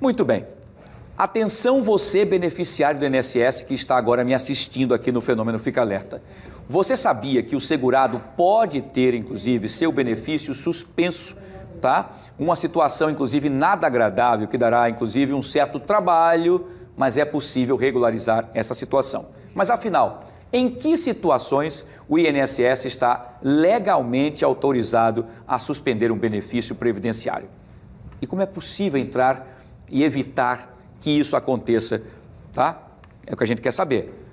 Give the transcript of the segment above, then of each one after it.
Muito bem. Atenção você, beneficiário do INSS, que está agora me assistindo aqui no Fenômeno Fica Alerta. Você sabia que o segurado pode ter, inclusive, seu benefício suspenso, tá? Uma situação, inclusive, nada agradável, que dará, inclusive, um certo trabalho, mas é possível regularizar essa situação. Mas, afinal, em que situações o INSS está legalmente autorizado a suspender um benefício previdenciário? E como é possível entrar e evitar que isso aconteça, tá? É o que a gente quer saber.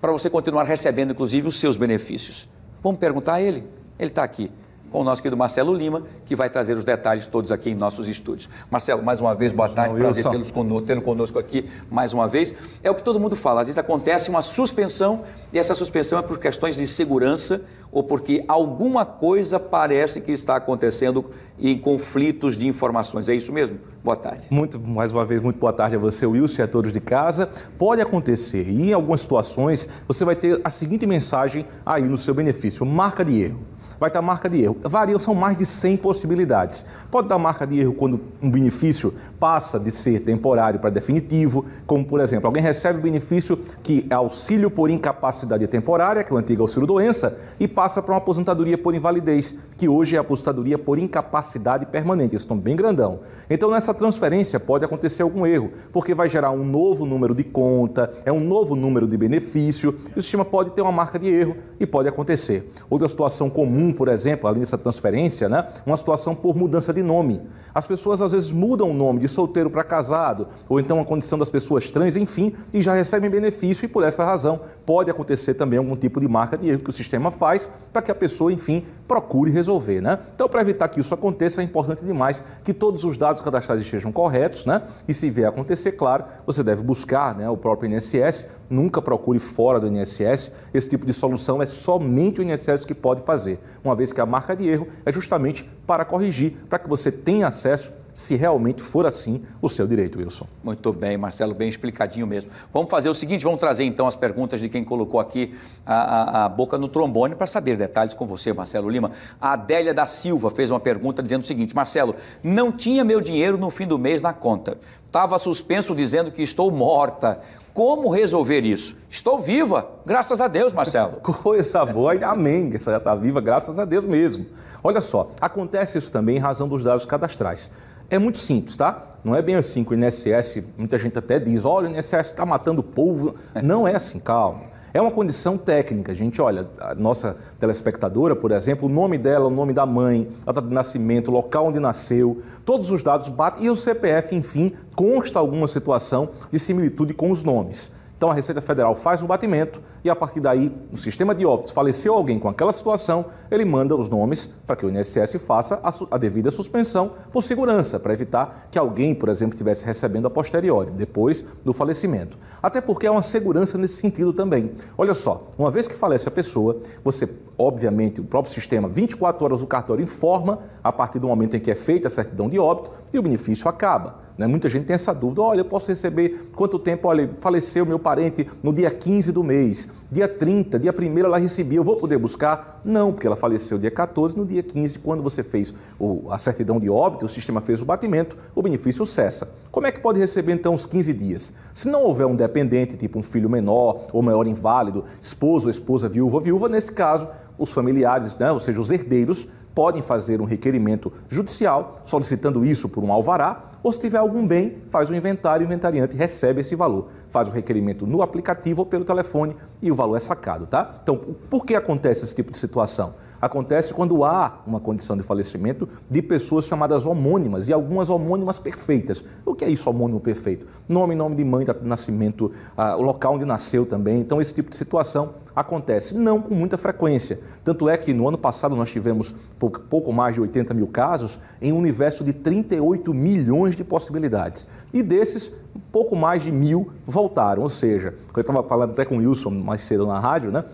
Para você continuar recebendo, inclusive, os seus benefícios. Vamos perguntar a ele. Ele está aqui com o nosso querido Marcelo Lima, que vai trazer os detalhes todos aqui em nossos estúdios. Marcelo, mais uma vez, boa tarde, Não, prazer tê-lo conosco, conosco aqui mais uma vez. É o que todo mundo fala, às vezes acontece uma suspensão, e essa suspensão é por questões de segurança ou porque alguma coisa parece que está acontecendo em conflitos de informações. É isso mesmo? Boa tarde. Muito, mais uma vez, muito boa tarde a você, Wilson, e a todos de casa. Pode acontecer, e em algumas situações, você vai ter a seguinte mensagem aí no seu benefício: marca de erro vai estar marca de erro. Variam, são mais de 100 possibilidades. Pode dar marca de erro quando um benefício passa de ser temporário para definitivo, como por exemplo, alguém recebe o benefício que é auxílio por incapacidade temporária, que é o antigo auxílio doença, e passa passa para uma aposentadoria por invalidez, que hoje é aposentadoria por incapacidade permanente. Eles estão bem grandão. Então, nessa transferência pode acontecer algum erro, porque vai gerar um novo número de conta, é um novo número de benefício, e o sistema pode ter uma marca de erro e pode acontecer. Outra situação comum, por exemplo, além dessa transferência, né, uma situação por mudança de nome. As pessoas às vezes mudam o nome de solteiro para casado, ou então a condição das pessoas trans, enfim, e já recebem benefício, e por essa razão pode acontecer também algum tipo de marca de erro que o sistema faz para que a pessoa, enfim, procure resolver, né? Então, para evitar que isso aconteça, é importante demais que todos os dados cadastrais estejam corretos, né? E se vier a acontecer, claro, você deve buscar né, o próprio INSS, nunca procure fora do INSS. Esse tipo de solução é somente o INSS que pode fazer, uma vez que a marca de erro é justamente para corrigir, para que você tenha acesso se realmente for assim o seu direito, Wilson. Muito bem, Marcelo, bem explicadinho mesmo. Vamos fazer o seguinte, vamos trazer então as perguntas de quem colocou aqui a, a, a boca no trombone para saber detalhes com você, Marcelo Lima. A Adélia da Silva fez uma pergunta dizendo o seguinte, Marcelo, não tinha meu dinheiro no fim do mês na conta. Estava suspenso dizendo que estou morta. Como resolver isso? Estou viva, graças a Deus, Marcelo. Coisa boa, amém. Você já está viva, graças a Deus mesmo. Olha só, acontece isso também em razão dos dados cadastrais. É muito simples, tá? Não é bem assim que o INSS, muita gente até diz, olha, o INSS está matando o povo. É. Não é assim, calma. É uma condição técnica, gente. Olha, a nossa telespectadora, por exemplo, o nome dela, o nome da mãe, a data de nascimento, local onde nasceu, todos os dados batem e o CPF, enfim, consta alguma situação de similitude com os nomes. Então a Receita Federal faz o batimento e a partir daí, no sistema de óbitos, faleceu alguém com aquela situação, ele manda os nomes para que o INSS faça a, a devida suspensão por segurança, para evitar que alguém, por exemplo, estivesse recebendo a posteriori, depois do falecimento. Até porque é uma segurança nesse sentido também. Olha só, uma vez que falece a pessoa, você obviamente, o próprio sistema, 24 horas o cartório informa a partir do momento em que é feita a certidão de óbito e o benefício acaba. Né? Muita gente tem essa dúvida: olha, eu posso receber quanto tempo? Olha, faleceu meu parente no dia 15 do mês, dia 30, dia 1 ela recebia, eu vou poder buscar? Não, porque ela faleceu dia 14, no dia 15, quando você fez o, a certidão de óbito, o sistema fez o batimento, o benefício cessa. Como é que pode receber então os 15 dias? Se não houver um dependente, tipo um filho menor ou maior inválido, esposo ou esposa viúva ou viúva, nesse caso, os familiares, né, ou seja, os herdeiros, podem fazer um requerimento judicial solicitando isso por um alvará, ou se tiver algum bem, faz o um inventário, o inventariante recebe esse valor, faz o requerimento no aplicativo ou pelo telefone e o valor é sacado, tá? Então, por que acontece esse tipo de situação? Acontece quando há uma condição de falecimento de pessoas chamadas homônimas e algumas homônimas perfeitas. O que é isso, homônimo perfeito? Nome, nome de mãe, nascimento, o ah, local onde nasceu também. Então, esse tipo de situação acontece, não com muita frequência. Tanto é que no ano passado nós tivemos, por pouco, mais de 80 mil casos, em um universo de 38 milhões de possibilidades. E desses, pouco mais de mil voltaram. Ou seja, eu estava falando até com o Wilson mais cedo na rádio, né?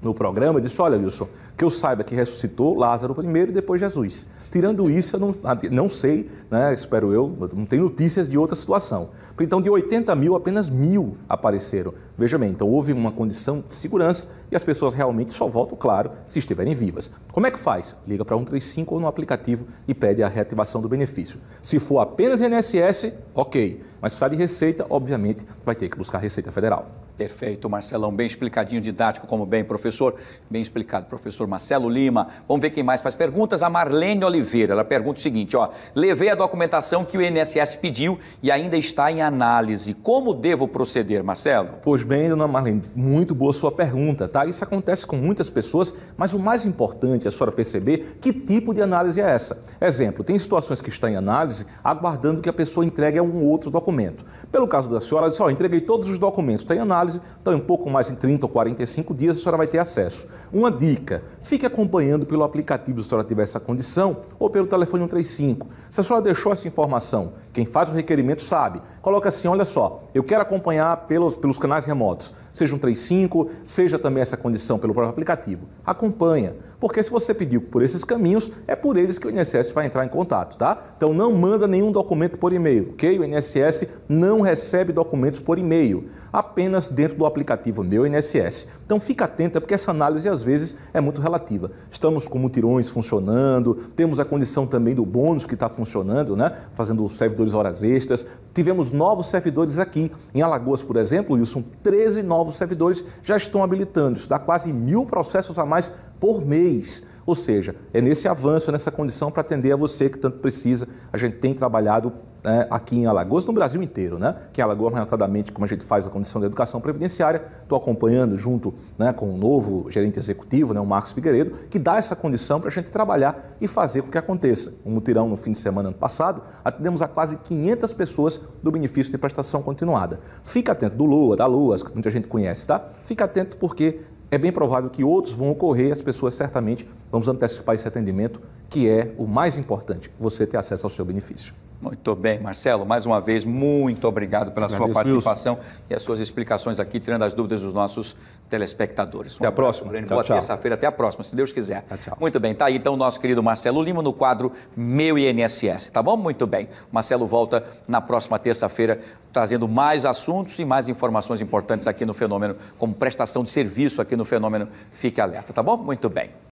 no programa, disse: Olha, Wilson, que eu saiba que ressuscitou Lázaro primeiro e depois Jesus. Tirando isso, eu não, não sei, né, espero eu, não tenho notícias de outra situação. Então, de 80 mil, apenas mil apareceram. Veja bem, então houve uma condição de segurança e as pessoas realmente só voltam, claro, se estiverem vivas. Como é que faz? Liga para 135 ou no aplicativo e pede a reativação do benefício. Se for apenas INSS, ok. Mas se precisar de receita, obviamente, vai ter que buscar a Receita Federal. Perfeito, Marcelão. Bem explicadinho, didático, como bem, professor professor, bem explicado, professor Marcelo Lima. Vamos ver quem mais faz perguntas. A Marlene Oliveira, ela pergunta o seguinte, ó, levei a documentação que o INSS pediu e ainda está em análise. Como devo proceder, Marcelo? Pois bem, dona Marlene, muito boa sua pergunta, tá? Isso acontece com muitas pessoas, mas o mais importante é a senhora perceber que tipo de análise é essa. Exemplo, tem situações que está em análise aguardando que a pessoa entregue um outro documento. Pelo caso da senhora, ela disse, ó, entreguei todos os documentos, está em análise, então em um pouco mais de 30 ou 45 dias a senhora vai ter ter acesso. Uma dica: fique acompanhando pelo aplicativo se a senhora tiver essa condição ou pelo telefone 135. Se a senhora deixou essa informação, quem faz o requerimento sabe. Coloca assim: olha só, eu quero acompanhar pelos, pelos canais remotos, seja um 135, seja também essa condição pelo próprio aplicativo. Acompanha, porque se você pediu por esses caminhos, é por eles que o INSS vai entrar em contato, tá? Então não manda nenhum documento por e-mail, ok? O INSS não recebe documentos por e-mail, apenas dentro do aplicativo Meu INSS. Então fica atento, porque essa análise às vezes é muito relativa. Estamos com mutirões funcionando, temos a condição também do bônus que está funcionando, né? fazendo os servidores horas extras. Tivemos novos servidores aqui. Em Alagoas, por exemplo, Wilson, 13 novos servidores já estão habilitando. Isso dá quase mil processos a mais por mês. Ou seja, é nesse avanço, nessa condição para atender a você que tanto precisa. A gente tem trabalhado né, aqui em Alagoas, no Brasil inteiro, né? Que em Alagoas, notadamente, como a gente faz a condição da educação previdenciária, estou acompanhando junto né, com o novo gerente executivo, né, o Marcos Figueiredo, que dá essa condição para a gente trabalhar e fazer com que aconteça. Um mutirão no fim de semana ano passado, atendemos a quase 500 pessoas do benefício de prestação continuada. Fica atento do Lua, da Lua, que muita gente conhece, tá? Fica atento porque é bem provável que outros vão ocorrer, as pessoas certamente vamos antecipar esse atendimento, que é o mais importante, você ter acesso ao seu benefício. Muito bem, Marcelo, mais uma vez, muito obrigado pela Agradeço, sua participação Wilson. e as suas explicações aqui, tirando as dúvidas dos nossos telespectadores. Até um a próxima. Tchau, Boa terça-feira, até a próxima, se Deus quiser. Tchau, tchau. Muito bem, tá aí então o nosso querido Marcelo Lima no quadro Meu INSS, tá bom? Muito bem. Marcelo volta na próxima terça-feira trazendo mais assuntos e mais informações importantes aqui no Fenômeno, como prestação de serviço aqui no Fenômeno Fique Alerta, tá bom? Muito bem.